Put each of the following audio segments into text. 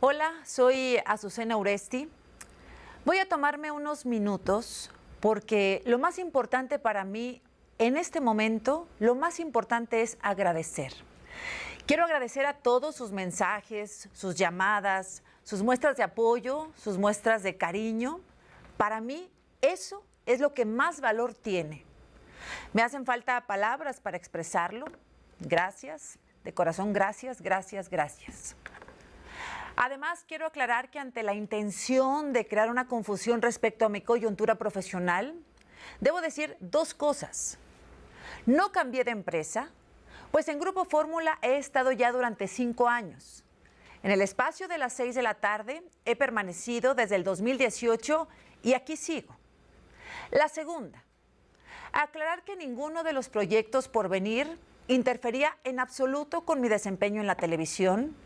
Hola, soy Azucena Uresti. Voy a tomarme unos minutos porque lo más importante para mí en este momento, lo más importante es agradecer. Quiero agradecer a todos sus mensajes, sus llamadas, sus muestras de apoyo, sus muestras de cariño. Para mí eso es lo que más valor tiene. Me hacen falta palabras para expresarlo. Gracias, de corazón gracias, gracias, gracias. Además, quiero aclarar que ante la intención de crear una confusión respecto a mi coyuntura profesional, debo decir dos cosas. No cambié de empresa, pues en Grupo Fórmula he estado ya durante cinco años. En el espacio de las seis de la tarde he permanecido desde el 2018 y aquí sigo. La segunda, aclarar que ninguno de los proyectos por venir interfería en absoluto con mi desempeño en la televisión,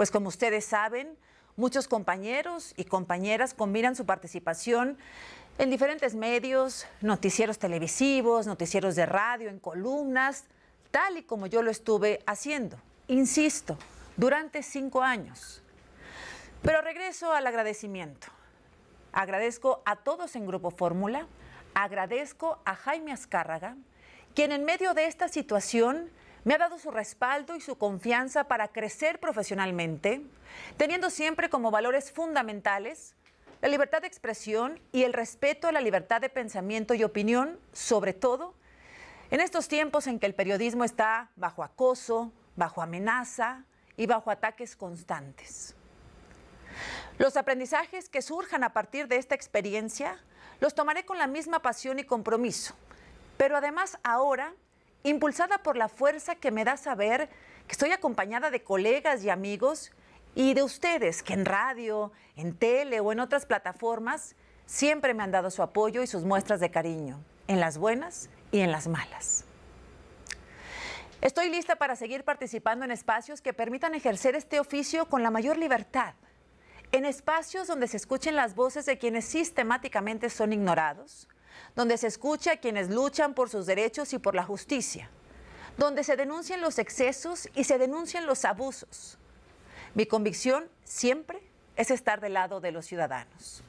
pues como ustedes saben, muchos compañeros y compañeras combinan su participación en diferentes medios, noticieros televisivos, noticieros de radio, en columnas, tal y como yo lo estuve haciendo, insisto, durante cinco años. Pero regreso al agradecimiento. Agradezco a todos en Grupo Fórmula, agradezco a Jaime Azcárraga, quien en medio de esta situación me ha dado su respaldo y su confianza para crecer profesionalmente, teniendo siempre como valores fundamentales la libertad de expresión y el respeto a la libertad de pensamiento y opinión, sobre todo en estos tiempos en que el periodismo está bajo acoso, bajo amenaza y bajo ataques constantes. Los aprendizajes que surjan a partir de esta experiencia los tomaré con la misma pasión y compromiso, pero además ahora impulsada por la fuerza que me da saber que estoy acompañada de colegas y amigos y de ustedes que en radio, en tele o en otras plataformas siempre me han dado su apoyo y sus muestras de cariño, en las buenas y en las malas. Estoy lista para seguir participando en espacios que permitan ejercer este oficio con la mayor libertad, en espacios donde se escuchen las voces de quienes sistemáticamente son ignorados, donde se escucha a quienes luchan por sus derechos y por la justicia, donde se denuncian los excesos y se denuncian los abusos. Mi convicción siempre es estar del lado de los ciudadanos.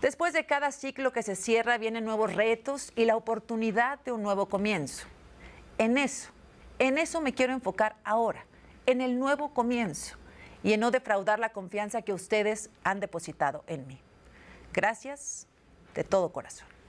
Después de cada ciclo que se cierra vienen nuevos retos y la oportunidad de un nuevo comienzo. En eso, en eso me quiero enfocar ahora, en el nuevo comienzo y en no defraudar la confianza que ustedes han depositado en mí. Gracias de todo corazón.